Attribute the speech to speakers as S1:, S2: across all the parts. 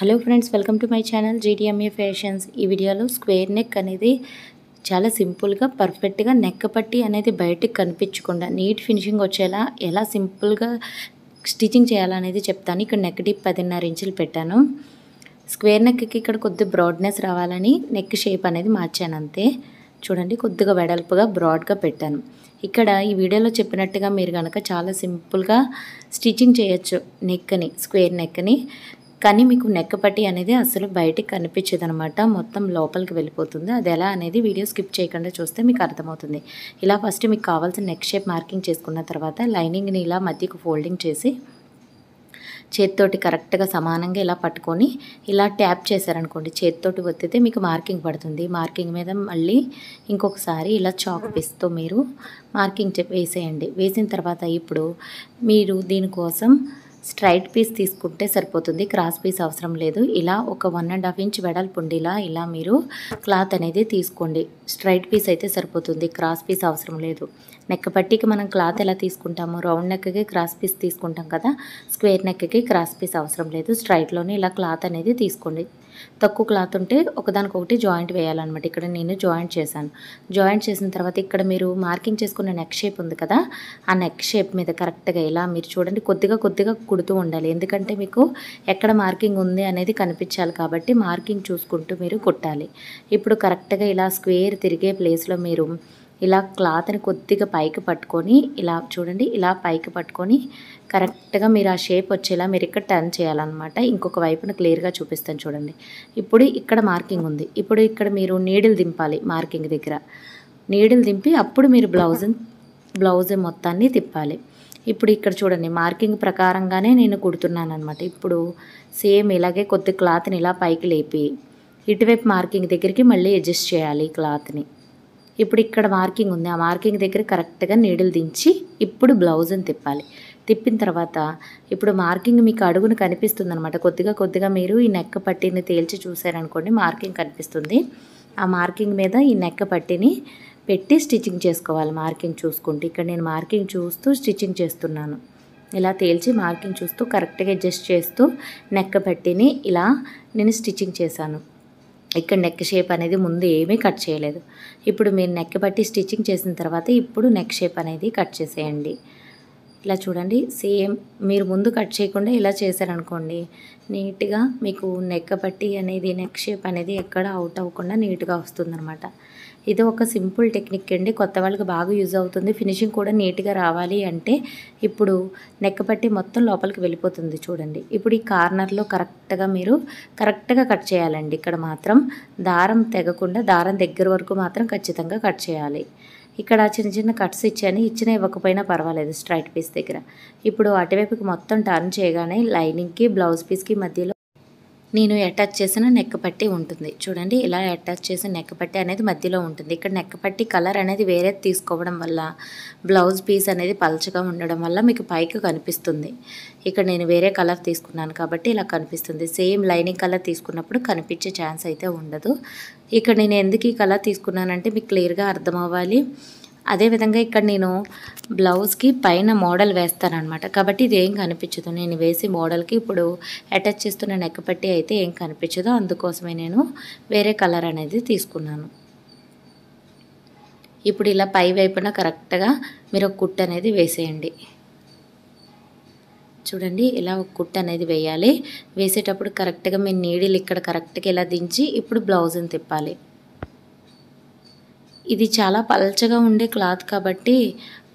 S1: hello friends welcome to my channel GDMA fashions ఈ వీడియోలో square neck అనేది చాలా సింపుల్గా పర్ఫెక్ట్గా నెక్ పట్టి అనేది బయటకు కనిపించకుండా నీట్ ఫినిషింగ్ వచ్చేలా ఎలా సింపుల్గా స్టిచ్చింగ్ చేయాలనేది చెప్తాను ఇక్కడ నెక్ డిప్ పదిన్నర ఇంచులు పెట్టాను స్క్వేర్ నెక్కి ఇక్కడ కొద్దిగా బ్రాడ్నెస్ రావాలని నెక్ షేప్ అనేది మార్చాను అంతే చూడండి కొద్దిగా వెడల్పుగా బ్రాడ్గా పెట్టాను ఇక్కడ ఈ వీడియోలో చెప్పినట్టుగా మీరు కనుక చాలా సింపుల్గా స్టిచ్చింగ్ చేయొచ్చు నెక్ని స్క్వేర్ నెక్ని కానీ మీకు నెక్కపట్టి అనేది అసలు బయటికి కనిపించదు అనమాట మొత్తం లోపలికి వెళ్ళిపోతుంది అది ఎలా అనేది వీడియో స్కిప్ చేయకుండా చూస్తే మీకు అర్థమవుతుంది ఇలా ఫస్ట్ మీకు కావాల్సిన నెక్ షేప్ మార్కింగ్ చేసుకున్న తర్వాత లైనింగ్ని ఇలా మధ్యకు ఫోల్డింగ్ చేసి చేతితోటి కరెక్ట్గా సమానంగా ఇలా పట్టుకొని ఇలా ట్యాప్ చేశారనుకోండి చేతితోటి ఒత్తితే మీకు మార్కింగ్ పడుతుంది మార్కింగ్ మీద మళ్ళీ ఇంకొకసారి ఇలా చాక్ పీస్తో మీరు మార్కింగ్ వేసేయండి వేసిన తర్వాత ఇప్పుడు మీరు దీనికోసం స్ట్రైట్ పీస్ తీసుకుంటే సరిపోతుంది క్రాస్ పీస్ అవసరం లేదు ఇలా ఒక వన్ అండ్ హాఫ్ ఇంచ్ ఉండేలా ఇలా మీరు క్లాత్ అనేది తీసుకోండి స్ట్రైట్ పీస్ అయితే సరిపోతుంది క్రాస్ పీస్ అవసరం లేదు నెక్ పట్టికి మనం క్లాత్ ఎలా తీసుకుంటాము రౌండ్ నెక్కకి క్రాస్ పీస్ తీసుకుంటాం కదా స్క్వేర్ నెక్కకి క్రాస్ పీస్ అవసరం లేదు స్ట్రైట్లోనే ఇలా క్లాత్ అనేది తీసుకోండి తక్కువ క్లాత్ ఉంటే ఒకదానికొకటి జాయింట్ వేయాలన్నమాట ఇక్కడ నేను జాయింట్ చేశాను జాయింట్ చేసిన తర్వాత ఇక్కడ మీరు మార్కింగ్ చేసుకున్న నెక్ షేప్ ఉంది కదా ఆ నెక్ షేప్ మీద కరెక్ట్గా ఇలా మీరు చూడండి కొద్దిగా కొద్దిగా కుడుతూ ఉండాలి ఎందుకంటే మీకు ఎక్కడ మార్కింగ్ ఉంది అనేది కనిపించాలి కాబట్టి మార్కింగ్ చూసుకుంటూ మీరు కుట్టాలి ఇప్పుడు కరెక్ట్గా ఇలా స్క్వేర్ తిరిగే ప్లేస్లో మీరు ఇలా క్లాత్ని కొద్దిగా పైకి పట్టుకొని ఇలా చూడండి ఇలా పైకి పట్టుకొని కరెక్ట్గా మీరు ఆ షేప్ వచ్చేలా మీరు ఇక్కడ టర్న్ చేయాలన్నమాట ఇంకొక వైపున క్లియర్గా చూపిస్తాను చూడండి ఇప్పుడు ఇక్కడ మార్కింగ్ ఉంది ఇప్పుడు ఇక్కడ మీరు నీడిల్ దింపాలి మార్కింగ్ దగ్గర నీడిల్ దింపి అప్పుడు మీరు బ్లౌజ్ బ్లౌజ్ మొత్తాన్ని తిప్పాలి ఇప్పుడు ఇక్కడ చూడండి మార్కింగ్ ప్రకారంగానే నేను కుడుతున్నాను అనమాట ఇప్పుడు సేమ్ ఇలాగే కొద్ది క్లాత్ని ఇలా పైకి లేపి ఇటువైపు మార్కింగ్ దగ్గరికి మళ్ళీ అడ్జస్ట్ చేయాలి క్లాత్ని ఇప్పుడు ఇక్కడ మార్కింగ్ ఉంది ఆ మార్కింగ్ దగ్గర కరెక్ట్గా నీడిల్ దించి ఇప్పుడు బ్లౌజ్ని తిప్పాలి తిప్పిన తర్వాత ఇప్పుడు మార్కింగ్ మీకు అడుగును కనిపిస్తుంది అనమాట కొద్దిగా కొద్దిగా మీరు ఈ నెక్క పట్టిని తేల్చి చూసారనుకోండి మార్కింగ్ కనిపిస్తుంది ఆ మార్కింగ్ మీద ఈ నెక్క పట్టిని పెట్టి స్టిచ్చింగ్ చేసుకోవాలి మార్కింగ్ చూసుకుంటూ ఇక్కడ నేను మార్కింగ్ చూస్తూ స్టిచ్చింగ్ చేస్తున్నాను ఇలా తేల్చి మార్కింగ్ చూస్తూ కరెక్ట్గా అడ్జస్ట్ చేస్తూ నెక్క పట్టిని ఇలా నేను స్టిచ్చింగ్ చేశాను ఇక్కడ నెక్ షేప్ అనేది ముందు ఏమీ కట్ చేయలేదు ఇప్పుడు మీరు నెక్ బట్టి స్టిచ్చింగ్ చేసిన తర్వాత ఇప్పుడు నెక్ షేప్ అనేది కట్ చేసేయండి ఇలా చూడండి సేమ్ మీరు ముందు కట్ చేయకుండా ఇలా చేశారనుకోండి నీట్గా మీకు నెక్క పట్టి అనేది నెక్ షేప్ అనేది ఎక్కడ అవుట్ అవ్వకుండా నీట్గా వస్తుందనమాట ఇది ఒక సింపుల్ టెక్నిక్ అండి కొత్త వాళ్ళకి బాగా యూజ్ అవుతుంది ఫినిషింగ్ కూడా నీట్గా రావాలి అంటే ఇప్పుడు నెక్క పట్టి మొత్తం లోపలికి వెళ్ళిపోతుంది చూడండి ఇప్పుడు ఈ కార్నర్లో కరెక్ట్గా మీరు కరెక్ట్గా కట్ చేయాలండి ఇక్కడ మాత్రం దారం తెగకుండా దారం దగ్గర వరకు మాత్రం ఖచ్చితంగా కట్ చేయాలి ఇక్కడ చిన్న చిన్న కట్స్ ఇచ్చాను ఇచ్చిన ఇవ్వకపోయినా పర్వాలేదు స్ట్రైట్ పీస్ దగ్గర ఇప్పుడు అటువైపుకి మొత్తం టర్న్ చేయగానే లైనింగ్కి బ్లౌజ్ పీస్కి మధ్యలో నేను అటాచ్ చేసిన నెక్కపట్టి పట్టి ఉంటుంది చూడండి ఇలా అటాచ్ చేసిన నెక్కపట్టి పట్టి అనేది మధ్యలో ఉంటుంది ఇక్కడ నెక్కపట్టి పట్టి కలర్ అనేది వేరే తీసుకోవడం వల్ల బ్లౌజ్ పీస్ అనేది పలచగా ఉండడం వల్ల మీకు పైకి కనిపిస్తుంది ఇక్కడ నేను వేరే కలర్ తీసుకున్నాను కాబట్టి ఇలా కనిపిస్తుంది సేమ్ లైనింగ్ కలర్ తీసుకున్నప్పుడు కనిపించే ఛాన్స్ అయితే ఉండదు ఇక్కడ నేను ఎందుకు ఈ కలర్ తీసుకున్నానంటే మీకు క్లియర్గా అర్థం అవ్వాలి అదేవిధంగా ఇక్కడ నేను బ్లౌజ్కి పైన మోడల్ వేస్తానమాట కాబట్టి ఇది ఏం కనిపించదు నేను వేసి మోడల్కి ఇప్పుడు అటాచ్ చేస్తున్న నెక్క పట్టి అయితే ఏం కనిపించదు అందుకోసమే నేను వేరే కలర్ అనేది తీసుకున్నాను ఇప్పుడు ఇలా పై వైపున కరెక్ట్గా మీరు ఒక కుట్ అనేది వేసేయండి చూడండి ఇలా ఒక కుట్ అనేది వేయాలి వేసేటప్పుడు కరెక్ట్గా మీ నీడిలు ఇక్కడ కరెక్ట్గా ఇలా దించి ఇప్పుడు బ్లౌజ్ని తిప్పాలి ఇది చాలా పలచగా ఉండే క్లాత్ కాబట్టి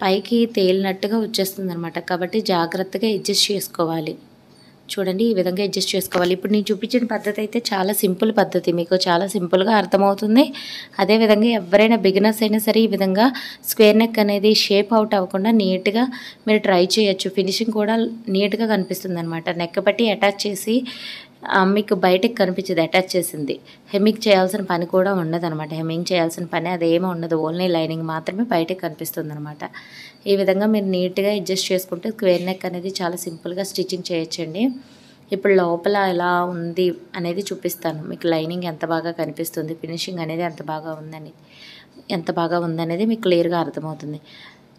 S1: పైకి తేలినట్టుగా వచ్చేస్తుంది అనమాట కాబట్టి జాగ్రత్తగా అడ్జస్ట్ చేసుకోవాలి చూడండి ఈ విధంగా అడ్జస్ట్ చేసుకోవాలి ఇప్పుడు నేను చూపించిన పద్ధతి అయితే చాలా సింపుల్ పద్ధతి మీకు చాలా సింపుల్గా అర్థమవుతుంది అదేవిధంగా ఎవరైనా బిగినర్స్ అయినా సరే ఈ విధంగా స్క్వేర్ నెక్ అనేది షేప్ అవుట్ అవ్వకుండా నీట్గా మీరు ట్రై చేయొచ్చు ఫినిషింగ్ కూడా నీట్గా కనిపిస్తుంది అనమాట నెక్ బట్టి అటాచ్ చేసి మీకు బయటకు కనిపించేది అటాచ్ చేసింది హెమ్మింగ్ చేయాల్సిన పని కూడా ఉండదనమాట హెమ్మింగ్ చేయాల్సిన పని అదేమీ ఉండదు ఓన్లీ లైనింగ్ మాత్రమే బయటకు కనిపిస్తుంది అనమాట ఈ విధంగా మీరు నీట్గా అడ్జస్ట్ చేసుకుంటే స్క్వేర్ నెక్ అనేది చాలా సింపుల్గా స్టిచ్చింగ్ చేయొచ్చండి ఇప్పుడు లోపల ఎలా ఉంది అనేది చూపిస్తాను మీకు లైనింగ్ ఎంత బాగా కనిపిస్తుంది ఫినిషింగ్ అనేది ఎంత బాగా ఉందని ఎంత బాగా ఉందనేది మీకు క్లియర్గా అర్థమవుతుంది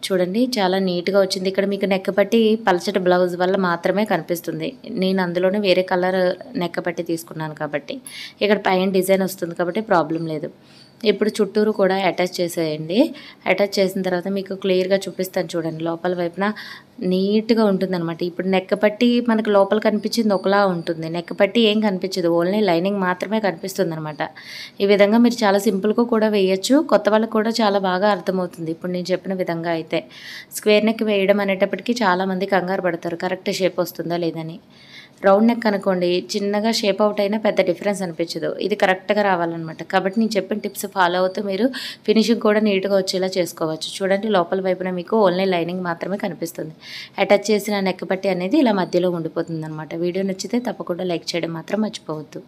S1: చూడండి చాలా నీట్గా వచ్చింది ఇక్కడ మీకు నెక్క పట్టి పలచటి బ్లౌజ్ వల్ల మాత్రమే కనిపిస్తుంది నేను అందులోనే వేరే కలర్ నెక్క పట్టి తీసుకున్నాను కాబట్టి ఇక్కడ పైన డిజైన్ వస్తుంది కాబట్టి ప్రాబ్లం లేదు ఇప్పుడు చుట్టూరు కూడా అటాచ్ చేసేయండి అటాచ్ చేసిన తర్వాత మీకు క్లియర్గా చూపిస్తాను చూడండి లోపల వైపున నీట్గా ఉంటుందన్నమాట ఇప్పుడు నెక్క పట్టి మనకు లోపల కనిపించింది ఒకలా ఉంటుంది నెక్క పట్టి ఏం కనిపించదు ఓన్లీ లైనింగ్ మాత్రమే కనిపిస్తుంది అనమాట ఈ విధంగా మీరు చాలా సింపుల్గా కూడా వేయచ్చు కొత్త వాళ్ళకి కూడా చాలా బాగా అర్థమవుతుంది ఇప్పుడు నేను చెప్పిన విధంగా అయితే స్క్వేర్ నెక్ వేయడం అనేటప్పటికీ చాలామంది కంగారు పడతారు కరెక్ట్ షేప్ వస్తుందా లేదని రౌండ్ నెక్ అనుకోండి చిన్నగా షేప్ అవుట్ అయినా పెద్ద డిఫరెన్స్ అనిపించదు ఇది కరెక్ట్గా రావాలన్నమాట కాబట్టి నేను చెప్పిన టిప్స్ ఫాలో అవుతూ మీరు ఫినిషింగ్ కూడా నీట్గా వచ్చేలా చేసుకోవచ్చు చూడండి లోపల వైపున మీకు ఓన్లీ లైనింగ్ మాత్రమే కనిపిస్తుంది అటాచ్ చేసిన నెక్ పట్టి అనేది ఇలా మధ్యలో ఉండిపోతుంది వీడియో నచ్చితే తప్పకుండా లైక్ చేయడం మాత్రం మర్చిపోవద్దు